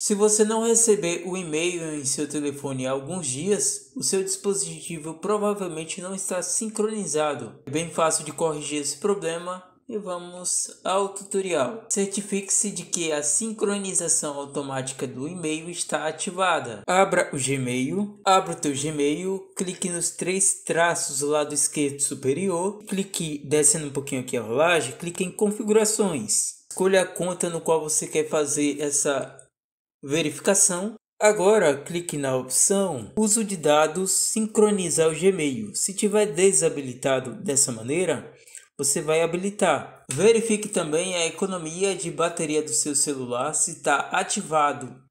Se você não receber o e-mail em seu telefone há alguns dias, o seu dispositivo provavelmente não está sincronizado. É bem fácil de corrigir esse problema e vamos ao tutorial. Certifique-se de que a sincronização automática do e-mail está ativada. Abra o Gmail, abra o teu Gmail, clique nos três traços do lado esquerdo superior, clique descendo um pouquinho aqui a rolagem, clique em configurações. Escolha a conta no qual você quer fazer essa verificação. Agora clique na opção Uso de dados sincronizar o Gmail. Se tiver desabilitado dessa maneira, você vai habilitar. Verifique também a economia de bateria do seu celular se está ativado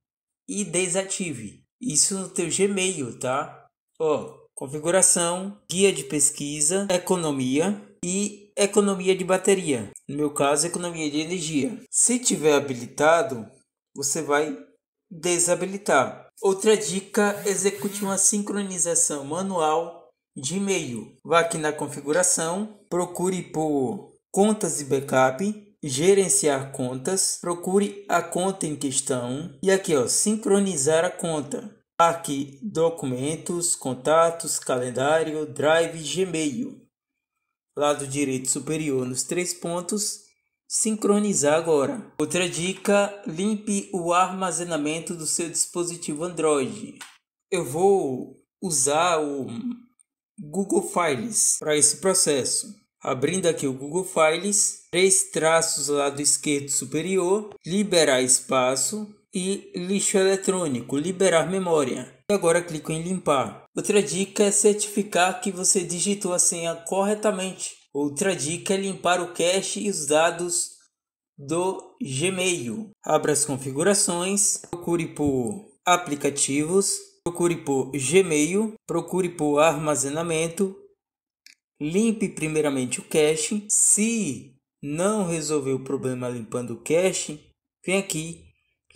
e desative. Isso no teu Gmail, tá? Ó, configuração, guia de pesquisa, economia e economia de bateria. No meu caso, economia de energia. Se tiver habilitado, você vai desabilitar. Outra dica: execute uma sincronização manual de e-mail. Vá aqui na configuração, procure por contas de backup, gerenciar contas, procure a conta em questão e aqui ó, sincronizar a conta. Aqui documentos, contatos, calendário, drive, Gmail. Lado direito superior nos três pontos, sincronizar agora. Outra dica: limpe o armazenamento do seu dispositivo Android. Eu vou usar o Google Files para esse processo. Abrindo aqui o Google Files, três traços lado esquerdo superior, liberar espaço e lixo eletrônico, liberar memória. E agora clico em limpar. Outra dica é certificar que você digitou a senha corretamente. Outra dica é limpar o cache e os dados do Gmail. Abra as configurações, procure por aplicativos, procure por Gmail, procure por armazenamento, limpe primeiramente o cache. Se não resolver o problema limpando o cache, vem aqui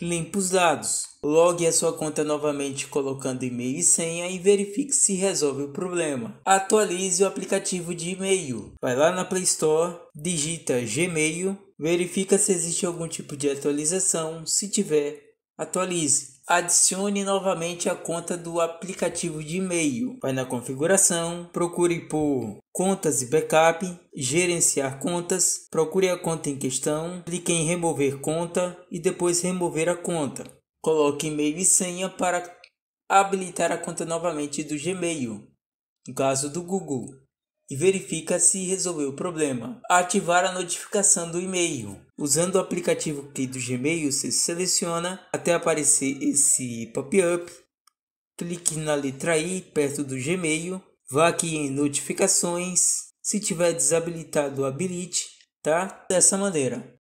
Limpe os dados. Logue a sua conta novamente colocando e-mail e senha e verifique se resolve o problema. Atualize o aplicativo de e-mail. Vai lá na Play Store, digita Gmail, verifica se existe algum tipo de atualização, se tiver, Atualize. Adicione novamente a conta do aplicativo de e-mail. Vai na configuração, procure por contas e backup, gerenciar contas, procure a conta em questão, clique em remover conta e depois remover a conta. Coloque e-mail e senha para habilitar a conta novamente do Gmail, no caso do Google e verifica se resolveu o problema. Ativar a notificação do e-mail. Usando o aplicativo Key do Gmail, você seleciona até aparecer esse pop-up. Clique na letra I perto do Gmail. Vá aqui em notificações. Se tiver desabilitado, habilite, tá? Dessa maneira.